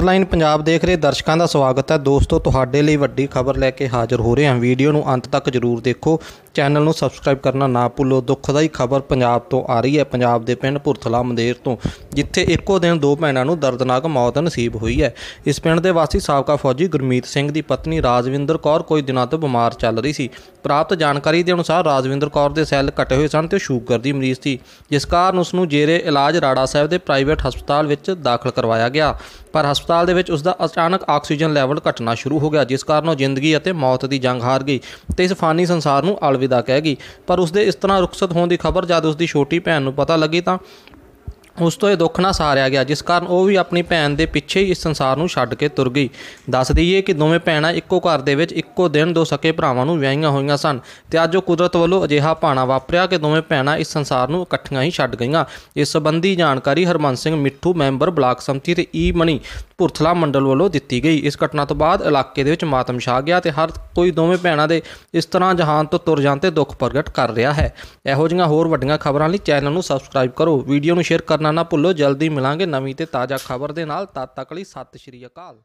headline Punjab ਦੇਖ ਰਹੇ ਦਰਸ਼ਕਾਂ ਦਾ ਸਵਾਗਤ ਹੈ ਦੋਸਤੋ ਤੁਹਾਡੇ ਲਈ ਵੱਡੀ ਖਬਰ ਲੈ ਕੇ ਹਾਜ਼ਰ ਹੋ ਰਹੇ ਹਾਂ ਵੀਡੀਓ ਨੂੰ ਅੰਤ ਤੱਕ ਜਰੂਰ ਦੇਖੋ ਚੈਨਲ ਨੂੰ ਸਬਸਕ੍ਰਾਈਬ ਕਰਨਾ ਨਾ ਭੁੱਲੋ ਦੁੱਖਦਾਈ ਖਬਰ ਪੰਜਾਬ ਤੋਂ ਆ ਰਹੀ ਹੈ ਪੰਜਾਬ ਦੇ ਪਿੰਡ ਪੁਰਥਲਾ ਮੰਦੇਰ ਤੋਂ ਜਿੱਥੇ ਇੱਕੋ ਦਿਨ ਦੋ ਭੈਣਾਂ ਨੂੰ ਦਰਦਨਾਕ ਮੌਤ ਨਸੀਬ ਹੋਈ ਹੈ ਇਸ ਪਿੰਡ ਦੇ ਵਾਸੀ ਸਾਬਕਾ ਫੌਜੀ ਗੁਰਮੀਤ ਸਿੰਘ ਦੀ ਪਤਨੀ ਰਾਜਵਿੰਦਰ ਕੌਰ ਕੋਈ ਦਿਨਾਂ ਤੋਂ ਬਿਮਾਰ ਚੱਲ ਰਹੀ ਸੀ ਪ੍ਰਾਪਤ ਜਾਣਕਾਰੀ ਦੇ ਅਨੁਸਾਰ ਰਾਜਵਿੰਦਰ ਕੌਰ ਦੇ ਸੈੱਲ ਘਟੇ ਹੋਏ ਸਨ ਤੇ ਸ਼ੂਗਰ ਦੀ ਮਰੀਜ਼ ਸੀ ਜਿਸ ਕਾਰਨ ਉਸ ਨੂੰ ਜੇਰੇ ਇਲਾਜ ਰਾੜਾ ਸਾਹਿਬ ਦੇ ਪ੍ਰਾਈਵੇਟ ਹਸਪਤਾਲ ਵਿੱਚ ਦਾਖਲ ਕਰਵਾਇਆ ਗਿਆ ਪਰ ਹਸਪਤਾਲ ਦੇ ਵਿੱਚ ਉਸ ਦਾ ਅਚਾਨਕ ਆਕਸੀਜਨ ਲੈਵਲ ਘਟਣਾ ਸ਼ੁਰੂ ਹੋ ਗਿਆ ਜਿਸ ਕਾਰਨ ਉਹ ਜ਼ਿੰਦਗੀ ਅਤੇ ਮੌਤ ਦੀ ਜੰਗ ਹਾਰ ਗਈ ਤੇ ਇਸ ਫਾਨੀ ਸੰਸਾਰ ਨੂੰ ਅਲਵਿਦਾ ਅਲਵਿਦਾ ਕਹਿ ਗਈ ਪਰ ਉਸਦੇ ਇਸ ਤਰ੍ਹਾਂ ਰੁਖਸਤ ਹੋਣ ਦੀ ਖਬਰ ਜਦ ਉਸਦੀ ਛੋਟੀ ਭੈਣ ਨੂੰ ਪਤਾ ਲੱਗੀ ਤਾਂ ਉਸ ਤੋਂ ਇਹ ਦੁੱਖ ਨਾ ਸਹਾਰਿਆ ਗਿਆ ਜਿਸ ਕਾਰਨ ਉਹ ਵੀ ਆਪਣੀ ਭੈਣ ਦੇ ਪਿੱਛੇ ਹੀ ਇਸ ਸੰਸਾਰ ਨੂੰ ਛੱਡ ਕੇ ਤੁਰ ਗਈ ਦੱਸ ਦਈਏ ਕਿ ਦੋਵੇਂ ਭੈਣਾਂ ਇੱਕੋ ਘਰ ਦੇ ਵਿੱਚ ਇੱਕੋ ਦਿਨ ਦੋ ਸਕੇ ਭਰਾਵਾਂ ਨੂੰ ਵਿਆਹੀਆਂ ਹੋਈਆਂ ਸਨ ਤੇ ਅੱਜ ਉਹ ਕੁਦਰਤ ਵੱਲੋਂ ਅਜਿਹਾ ਪਾਣਾ ਵਾਪਰਿਆ ਕਿ ਦੋਵੇਂ ਭੈਣਾਂ ਇਸ ਸੰਸਾਰ ਨੂੰ ਇਕੱਠੀਆਂ ਹੀ ਛੱਡ ਗਈਆਂ ਇਸ ਸੰਬੰਧੀ ਜਾਣਕਾਰੀ ਹਰਮਨ ਸਿੰਘ ਮਿੱਠੂ ਮੈਂਬਰ ਬਲਾਕ ਸੰਮਤੀ ਤੇ ਈ ਮਣੀ ਪੁਰਥਲਾ ਮੰਡਲ ਵੱਲੋਂ ਦਿੱਤੀ ਗਈ ਇਸ ਘਟਨਾ ਤੋਂ ਬਾਅਦ ਇਲਾਕੇ ਦੇ ਵਿੱਚ ਮਾਤਮ ਛਾ ਗਿਆ ਤੇ ਹਰ ਕੋਈ ਦੋਵੇਂ ਭੈਣਾਂ ਦੇ ਇਸ ਤਰ੍ਹਾਂ ਜਹਾਨ ਤੋਂ ਤੁਰ ਜਾਣ ਤੇ ਦੁੱਖ ਪ੍ਰਗਟ ਕਰ ਰਿਹਾ ਹੈ ਇਹੋ ਜਿਹੀਆਂ ਹੋਰ ਵੱਡੀਆਂ ਖਬਰਾਂ ਲਈ ਚੈਨਲ ਨੂੰ ਸਬਸਕ੍ਰਾਈਬ ਕਰੋ ਵੀਡੀਓ ਨੂੰ ਸ਼ੇਅਰ ਕਰਨ ਕਰਨਾ ਨਾ ਭੁੱਲੋ ਜਲਦੀ ਮਿਲਾਂਗੇ ਨਵੀਂ ਤੇ ਤਾਜ਼ਾ ਖਬਰ ਦੇ ਨਾਲ ਤਦ ਤੱਕ ਲਈ ਸਤਿ ਸ਼੍ਰੀ ਅਕਾਲ